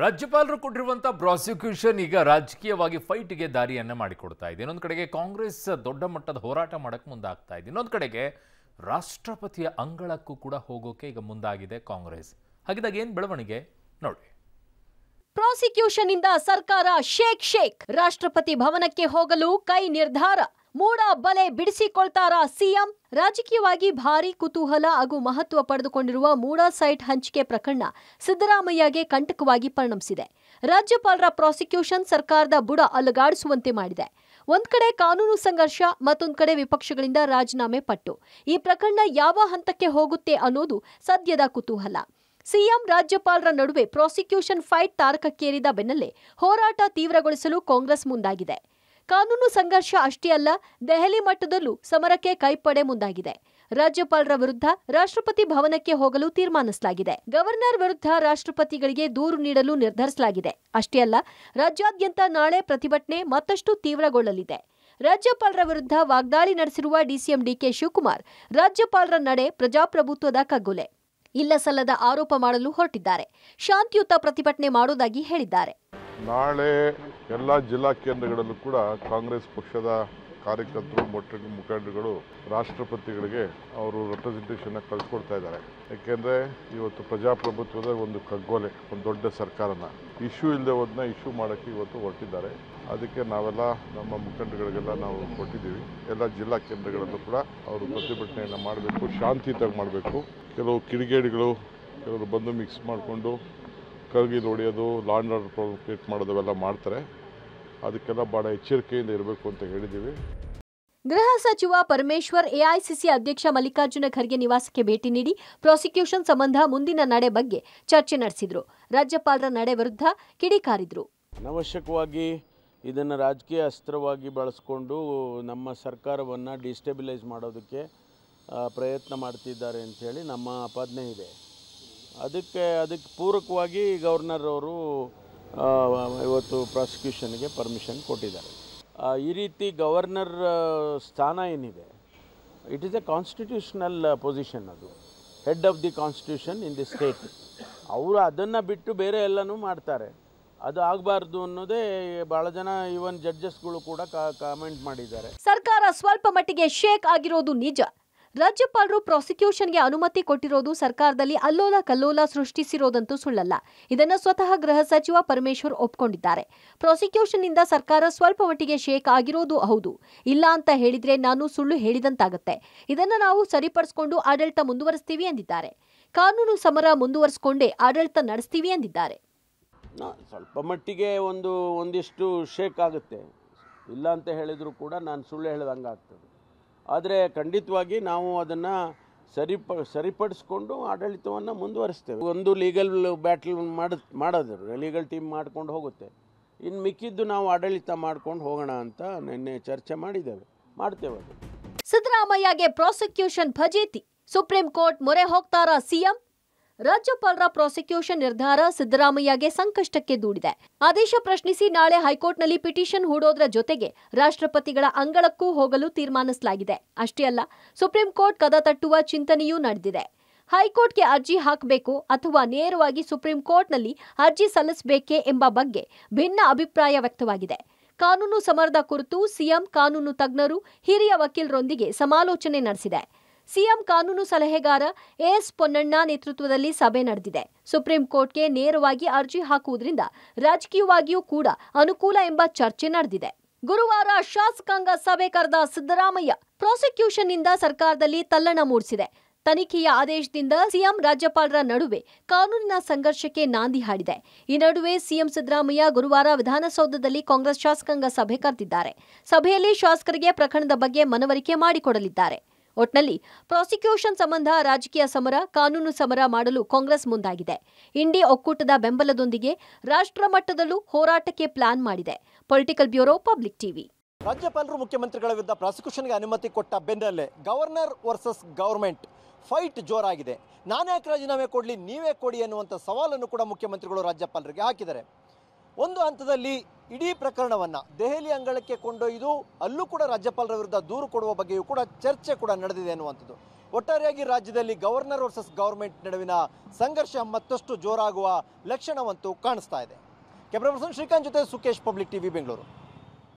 ರಾಜ್ಯಪಾಲರು ಕೊಟ್ಟಿರುವಂಥ ಪ್ರಾಸಿಕ್ಯೂಷನ್ ಈಗ ರಾಜಕೀಯವಾಗಿ ಗೆ ದಾರಿಯನ್ನು ಮಾಡಿಕೊಡ್ತಾ ಇದೆ ಇನ್ನೊಂದು ಕಡೆಗೆ ಕಾಂಗ್ರೆಸ್ ದೊಡ್ಡ ಮಟ್ಟದ ಹೋರಾಟ ಮಾಡೋಕ್ಕೆ ಮುಂದಾಗ್ತಾ ಇದೆ ಇನ್ನೊಂದು ಕಡೆಗೆ ರಾಷ್ಟ್ರಪತಿಯ ಅಂಗಳಕ್ಕೂ ಕೂಡ ಹೋಗೋಕೆ ಈಗ ಮುಂದಾಗಿದೆ ಕಾಂಗ್ರೆಸ್ ಹಾಗಿದಾಗ ಏನು ಬೆಳವಣಿಗೆ ನೋಡಿ ಪ್ರಾಸಿಕ್ಯೂಷನ್ ಇಂದ ಸರ್ಕಾರ ಶೇಕ್ ಶೇಕ್ ರಾಷ್ಟ್ರಪತಿ ಭವನಕ್ಕೆ ಹೋಗಲು ಕೈ ನಿರ್ಧಾರ ಮೂಡಾ ಬಲೆ ಬಿಡಿಸಿಕೊಳ್ತಾರಾ ಸಿಎಂ ರಾಜಕೀಯವಾಗಿ ಭಾರಿ ಕುತೂಹಲ ಹಾಗೂ ಮಹತ್ವ ಪಡೆದುಕೊಂಡಿರುವ ಮೂಡಾ ಸೈಟ್ ಹಂಚಿಕೆ ಪ್ರಕರಣ ಸಿದ್ದರಾಮಯ್ಯಗೆ ಕಂಟಕವಾಗಿ ಪರಿಣಮಿಸಿದೆ ರಾಜ್ಯಪಾಲರ ಪ್ರಾಸಿಕ್ಯೂಷನ್ ಸರ್ಕಾರದ ಬುಡ ಅಲುಗಾಡಿಸುವಂತೆ ಮಾಡಿದೆ ಒಂದ್ ಕಡೆ ಕಾನೂನು ಸಂಘರ್ಷ ಮತ್ತೊಂದು ಕಡೆ ವಿಪಕ್ಷಗಳಿಂದ ರಾಜೀನಾಮೆ ಪಟ್ಟು ಈ ಪ್ರಕರಣ ಯಾವ ಹಂತಕ್ಕೆ ಹೋಗುತ್ತೆ ಅನ್ನೋದು ಸದ್ಯದ ಕುತೂಹಲ ಸಿಎಂ ರಾಜ್ಯಪಾಲರ ನಡುವೆ ಪ್ರಾಸಿಕ್ಯೂಷನ್ ಫೈಟ್ ತಾರಕಕ್ಕೇರಿದ ಬೆನ್ನಲ್ಲೇ ಹೋರಾಟ ತೀವ್ರಗೊಳಿಸಲು ಕಾಂಗ್ರೆಸ್ ಮುಂದಾಗಿದೆ ಕಾನೂನು ಸಂಘರ್ಷ ಅಷ್ಟೇ ಅಲ್ಲ ದೆಹಲಿ ಮಟ್ಟದಲ್ಲೂ ಸಮರಕ್ಕೆ ಕೈಪಡೆ ಮುಂದಾಗಿದೆ ರಾಜ್ಯಪಾಲರ ವಿರುದ್ಧ ರಾಷ್ಟ್ರಪತಿ ಭವನಕ್ಕೆ ಹೋಗಲು ತೀರ್ಮಾನಿಸಲಾಗಿದೆ ಗವರ್ನರ್ ವಿರುದ್ಧ ರಾಷ್ಟ್ರಪತಿಗಳಿಗೆ ದೂರು ನೀಡಲು ನಿರ್ಧರಿಸಲಾಗಿದೆ ಅಷ್ಟೇ ಅಲ್ಲ ರಾಜ್ಯಾದ್ಯಂತ ನಾಳೆ ಪ್ರತಿಭಟನೆ ಮತ್ತಷ್ಟು ತೀವ್ರಗೊಳ್ಳಲಿದೆ ರಾಜ್ಯಪಾಲರ ವಿರುದ್ಧ ವಾಗ್ದಾಳಿ ನಡೆಸಿರುವ ಡಿಸಿಎಂ ಡಿಕೆ ಶಿವಕುಮಾರ್ ರಾಜ್ಯಪಾಲರ ನಡೆ ಪ್ರಜಾಪ್ರಭುತ್ವದ ಕಗ್ಗುಲೆ ಇಲ್ಲ ಸಲ್ಲದ ಆರೋಪ ಮಾಡಲು ಹೊರಟಿದ್ದಾರೆ ಶಾಂತಿಯುತ ಪ್ರತಿಭಟನೆ ಮಾಡೋದಾಗಿ ಹೇಳಿದ್ದಾರೆ ನಾಳೆ ಎಲ್ಲ ಜಿಲ್ಲಾ ಕೇಂದ್ರಗಳಲ್ಲೂ ಕೂಡ ಕಾಂಗ್ರೆಸ್ ಪಕ್ಷದ ಕಾರ್ಯಕರ್ತರು ಮೊಟ್ಟ ಮುಖಂಡರುಗಳು ರಾಷ್ಟ್ರಪತಿಗಳಿಗೆ ಅವರು ರೆಪ್ರೆಸೆಂಟೇಷನ್ನ ಕಳ್ಸಿಕೊಡ್ತಾ ಇದ್ದಾರೆ ಯಾಕೆಂದರೆ ಇವತ್ತು ಪ್ರಜಾಪ್ರಭುತ್ವದ ಒಂದು ಕಗ್ಗೊಲೆ ಒಂದು ದೊಡ್ಡ ಸರ್ಕಾರನ ಇಶ್ಯೂ ಇಲ್ಲದೆ ಹೋದನ್ನ ಇಶ್ಯೂ ಮಾಡೋಕ್ಕೆ ಇವತ್ತು ಹೊರಟಿದ್ದಾರೆ ಅದಕ್ಕೆ ನಾವೆಲ್ಲ ನಮ್ಮ ಮುಖಂಡಗಳಿಗೆಲ್ಲ ನಾವು ಕೊಟ್ಟಿದ್ದೀವಿ ಎಲ್ಲ ಜಿಲ್ಲಾ ಕೇಂದ್ರಗಳಲ್ಲೂ ಕೂಡ ಅವರು ಪ್ರತಿಭಟನೆಯನ್ನು ಮಾಡಬೇಕು ಶಾಂತಿಯುತವಾಗಿ ಮಾಡಬೇಕು ಕೆಲವು ಕಿಡಿಗೇಡಿಗಳು ಕೆಲವರು ಬಂದು ಮಿಕ್ಸ್ ಮಾಡಿಕೊಂಡು ಕರ್ಗಿದು ಹೊಡೆಯೋದು ಲಾಂಡ್ ಆರ್ಡರ್ ಪ್ರಾಬ್ಲಮ್ ಕ್ರಿಯೇಟ್ ಮಾಡೋದು ಅವೆಲ್ಲ ಮಾಡ್ತಾರೆ ಅದಕ್ಕೆಲ್ಲ ಭಾಳ ಎಚ್ಚರಿಕೆಯಿಂದ ಇರಬೇಕು ಅಂತ ಹೇಳಿದ್ದೀವಿ ಗೃಹ ಸಚಿವ ಪರಮೇಶ್ವರ್ ಎಐಸಿಸಿ ಅಧ್ಯಕ್ಷ ಮಲ್ಲಿಕಾರ್ಜುನ ಖರ್ಗೆ ನಿವಾಸಕ್ಕೆ ಭೇಟಿ ನೀಡಿ ಪ್ರಾಸಿಕ್ಯೂಷನ್ ಸಂಬಂಧ ಮುಂದಿನ ನಡೆ ಬಗ್ಗೆ ಚರ್ಚೆ ನಡೆಸಿದರು ರಾಜ್ಯಪಾಲರ ನಡೆ ವಿರುದ್ಧ ಕಿಡಿಕಾರಿದರು ಅನವಶ್ಯಕವಾಗಿ ಇದನ್ನು ರಾಜಕೀಯ ಅಸ್ತ್ರವಾಗಿ ಬಳಸಿಕೊಂಡು ನಮ್ಮ ಸರ್ಕಾರವನ್ನು ಡಿಸ್ಟೆಬಿಲೈಸ್ ಮಾಡೋದಕ್ಕೆ ಪ್ರಯತ್ನ ಮಾಡ್ತಿದ್ದಾರೆ ಅಂಥೇಳಿ ನಮ್ಮ ಆಪಾದನೆ ಇದೆ ಅದಕ್ಕೆ ಅದಕ್ಕೆ ಪೂರಕವಾಗಿ ಗವರ್ನರ್ ಅವರು ಇವತ್ತು ಪ್ರಾಸಿಕ್ಯೂಷನ್ಗೆ ಪರ್ಮಿಷನ್ ಕೊಟ್ಟಿದ್ದಾರೆ ಈ ರೀತಿ ಗವರ್ನರ್ ಸ್ಥಾನ ಏನಿದೆ it is a constitutional position ಅದು head of the constitution in the state ಅವರು ಅದನ್ನು ಬಿಟ್ಟು ಬೇರೆ ಎಲ್ಲನೂ ಮಾಡ್ತಾರೆ ಅದು ಆಗಬಾರ್ದು ಅನ್ನೋದೇ ಬಹಳ ಜನ ಈವನ್ ಜಡ್ಜಸ್ಗಳು ಕೂಡ ಕಾಮೆಂಟ್ ಮಾಡಿದ್ದಾರೆ ಸರ್ಕಾರ ಸ್ವಲ್ಪ ಮಟ್ಟಿಗೆ ಶೇಕ್ ಆಗಿರೋದು ನಿಜ ರಾಜ್ಯಪಾಲರು ಪ್ರಾಸಿಕ್ಯೂಷನ್ಗೆ ಅನುಮತಿ ಕೊಟ್ಟಿರೋದು ಸರ್ಕಾರದಲ್ಲಿ ಅಲ್ಲೋಲ ಕಲ್ಲೋಲ ಸೃಷ್ಟಿಸಿರೋದಂತೂ ಸುಳ್ಳಲ್ಲ ಇದನ್ನು ಸ್ವತಃ ಗೃಹ ಸಚಿವ ಪರಮೇಶ್ವರ್ ಒಪ್ಪಿಕೊಂಡಿದ್ದಾರೆ ಪ್ರಾಸಿಕ್ಯೂಷನ್ನಿಂದ ಸರ್ಕಾರ ಸ್ವಲ್ಪ ಮಟ್ಟಿಗೆ ಶೇಕ್ ಆಗಿರೋದು ಹೌದು ಇಲ್ಲ ಅಂತ ಹೇಳಿದ್ರೆ ನಾನು ಸುಳ್ಳು ಹೇಳಿದಂತಾಗತ್ತೆ ಇದನ್ನು ನಾವು ಸರಿಪಡಿಸಿಕೊಂಡು ಆಡಳಿತ ಮುಂದುವರಿಸ್ತೀವಿ ಎಂದಿದ್ದಾರೆ ಕಾನೂನು ಸಮರ ಮುಂದುವರಿಸಿಕೊಂಡೇ ಆಡಳಿತ ನಡೆಸ್ತೀವಿ ಎಂದಿದ್ದಾರೆ ಸ್ವಲ್ಪ ಮಟ್ಟಿಗೆ ಒಂದು ಒಂದಿಷ್ಟು ಶೇಕ್ ಆಗುತ್ತೆ ಇಲ್ಲ ಅಂತ ಹೇಳಿದರೂ ಕೂಡ ನಾನು ಸುಳ್ಳು ಹೇಳ್ದಂಗೆ ಆಗ್ತದೆ ಆದರೆ ಖಂಡಿತವಾಗಿ ನಾವು ಅದನ್ನು ಸರಿಪ ಸರಿಪಡಿಸ್ಕೊಂಡು ಆಡಳಿತವನ್ನು ಮುಂದುವರಿಸ್ತೇವೆ ಒಂದು ಲೀಗಲ್ ಬ್ಯಾಟಲ್ ಮಾಡ ಮಾಡೋದು ಲೀಗಲ್ ಟೀಮ್ ಮಾಡ್ಕೊಂಡು ಹೋಗುತ್ತೆ ಇನ್ನು ಮಿಕ್ಕಿದ್ದು ನಾವು ಆಡಳಿತ ಮಾಡ್ಕೊಂಡು ಹೋಗೋಣ ಅಂತ ನಿನ್ನೆ ಚರ್ಚೆ ಮಾಡಿದ್ದೇವೆ ಮಾಡ್ತೇವೆ ಅದು ಸಿದ್ದರಾಮಯ್ಯಗೆ ಪ್ರಾಸಿಕ್ಯೂಷನ್ ಫಜೀತಿ ಸುಪ್ರೀಂ ಕೋರ್ಟ್ ಮೊರೆ ಹೋಗ್ತಾರಾ ಸಿಎಂ ರಾಜ್ಯಪಾಲರ ಪ್ರಾಸಿಕ್ಯೂಷನ್ ನಿರ್ಧಾರ ಸಿದ್ದರಾಮಯ್ಯಗೆ ಸಂಕಷ್ಟಕ್ಕೆ ದೂಡಿದೆ ಆದೇಶ ಪ್ರಶ್ನಿಸಿ ನಾಳೆ ಹೈಕೋರ್ಟ್ನಲ್ಲಿ ಪಿಟಿಷನ್ ಹೂಡೋದ್ರ ಜೊತೆಗೆ ರಾಷ್ಟ್ರಪತಿಗಳ ಅಂಗಳಕ್ಕೂ ಹೋಗಲು ತೀರ್ಮಾನಿಸಲಾಗಿದೆ ಅಷ್ಟೇ ಅಲ್ಲ ಸುಪ್ರೀಂ ಕೋರ್ಟ್ ಕದ ತಟ್ಟುವ ಚಿಂತನೆಯೂ ನಡೆದಿದೆ ಹೈಕೋರ್ಟ್ಗೆ ಅರ್ಜಿ ಹಾಕಬೇಕು ಅಥವಾ ನೇರವಾಗಿ ಸುಪ್ರೀಂ ಕೋರ್ಟ್ನಲ್ಲಿ ಅರ್ಜಿ ಸಲ್ಲಿಸಬೇಕೆ ಎಂಬ ಬಗ್ಗೆ ಭಿನ್ನ ಅಭಿಪ್ರಾಯ ವ್ಯಕ್ತವಾಗಿದೆ ಕಾನೂನು ಸಮರದ ಕುರಿತು ಸಿಎಂ ಕಾನೂನು ತಜ್ಞರು ಹಿರಿಯ ವಕೀಲರೊಂದಿಗೆ ಸಮಾಲೋಚನೆ ನಡೆಸಿದೆ ಸಿಎಂ ಕಾನೂನು ಸಲಹೆಗಾರ ಎಸ್ ಪೊನ್ನಣ್ಣ ನೇತೃತ್ವದಲ್ಲಿ ಸಭೆ ನಡೆದಿದೆ ಸುಪ್ರೀಂ ಕೋರ್ಟ್ಗೆ ನೇರವಾಗಿ ಅರ್ಜಿ ಹಾಕುವುದರಿಂದ ರಾಜಕೀಯವಾಗಿಯೂ ಕೂಡ ಅನುಕೂಲ ಎಂಬ ಚರ್ಚೆ ನಡೆದಿದೆ ಗುರುವಾರ ಶಾಸಕಾಂಗ ಸಭೆ ಕರೆದ ಸಿದ್ದರಾಮಯ್ಯ ಪ್ರಾಸಿಕ್ಯೂಷನ್ನಿಂದ ಸರ್ಕಾರದಲ್ಲಿ ತಲ್ಲಣ ಮೂಡಿಸಿದೆ ತನಿಖೆಯ ಆದೇಶದಿಂದ ಸಿಎಂ ರಾಜ್ಯಪಾಲರ ನಡುವೆ ಕಾನೂನಿನ ಸಂಘರ್ಷಕ್ಕೆ ನಾಂದಿ ಹಾಡಿದೆ ಈ ನಡುವೆ ಸಿಎಂ ಸಿದ್ದರಾಮಯ್ಯ ಗುರುವಾರ ವಿಧಾನಸೌಧದಲ್ಲಿ ಕಾಂಗ್ರೆಸ್ ಶಾಸಕಾಂಗ ಸಭೆ ಕರೆದಿದ್ದಾರೆ ಸಭೆಯಲ್ಲಿ ಶಾಸಕರಿಗೆ ಪ್ರಕರಣದ ಬಗ್ಗೆ ಮನವರಿಕೆ ಮಾಡಿಕೊಡಲಿದ್ದಾರೆ ಒಟ್ನಲ್ಲಿ ಪ್ರಾಸಿಕ್ಯೂಷನ್ ಸಂಬಂಧ ರಾಜಕೀಯ ಸಮರ ಕಾನೂನು ಸಮರ ಮಾಡಲು ಕಾಂಗ್ರೆಸ್ ಮುಂದಾಗಿದೆ ಇಂಡಿ ಒಕ್ಕೂಟದ ಬೆಂಬಲದೊಂದಿಗೆ ರಾಷ್ಟ್ರ ಮಟ್ಟದಲ್ಲೂ ಹೋರಾಟಕ್ಕೆ ಪ್ಲಾನ್ ಮಾಡಿದೆ ಪೊಲಿಟಿಕಲ್ ಬ್ಯೂರೋ ಪಬ್ಲಿಕ್ ಟಿವಿ ರಾಜ್ಯಪಾಲರು ಮುಖ್ಯಮಂತ್ರಿಗಳ ವಿರುದ್ಧ ಪ್ರಾಸಿಕ್ಯೂಷನ್ಗೆ ಅನುಮತಿ ಕೊಟ್ಟ ಬೆನ್ನಲ್ಲೇ ಗವರ್ನರ್ ವರ್ಸಸ್ ಗವರ್ಮೆಂಟ್ ಫೈಟ್ ಜೋರಾಗಿದೆ ನಾನೇ ರಾಜೀನಾಮೆ ಕೊಡಲಿ ನೀವೇ ಕೊಡಿ ಅನ್ನುವಂಥ ಸವಾಲನ್ನು ಕೂಡ ಮುಖ್ಯಮಂತ್ರಿಗಳು ರಾಜ್ಯಪಾಲರಿಗೆ ಹಾಕಿದ್ದಾರೆ ಒಂದು ಹಂತದಲ್ಲಿ ಇಡೀ ಪ್ರಕರಣವನ್ನು ದೆಹಲಿ ಅಂಗಳಕ್ಕೆ ಕೊಂಡೊಯ್ದು ಅಲ್ಲೂ ಕೂಡ ರಾಜ್ಯಪಾಲರ ವಿರುದ್ಧ ದೂರು ಕೊಡುವ ಬಗ್ಗೆಯೂ ಕೂಡ ಚರ್ಚೆ ಕೂಡ ನಡೆದಿದೆ ಅನ್ನುವಂಥದ್ದು ಒಟ್ಟಾರೆಯಾಗಿ ರಾಜ್ಯದಲ್ಲಿ ಗವರ್ನರ್ ವರ್ಸಸ್ ಗೌರ್ಮೆಂಟ್ ನಡುವಿನ ಸಂಘರ್ಷ ಮತ್ತಷ್ಟು ಜೋರಾಗುವ ಲಕ್ಷಣವಂತೂ ಕಾಣಿಸ್ತಾ ಇದೆ ಕ್ಯಾಮ್ರಾ ಪರ್ಸನ್ ಶ್ರೀಕಾಂತ್ ಜೊತೆ ಸುಖೇಶ್ ಪಬ್ಲಿಕ್ ಟಿವಿ ಬೆಂಗಳೂರು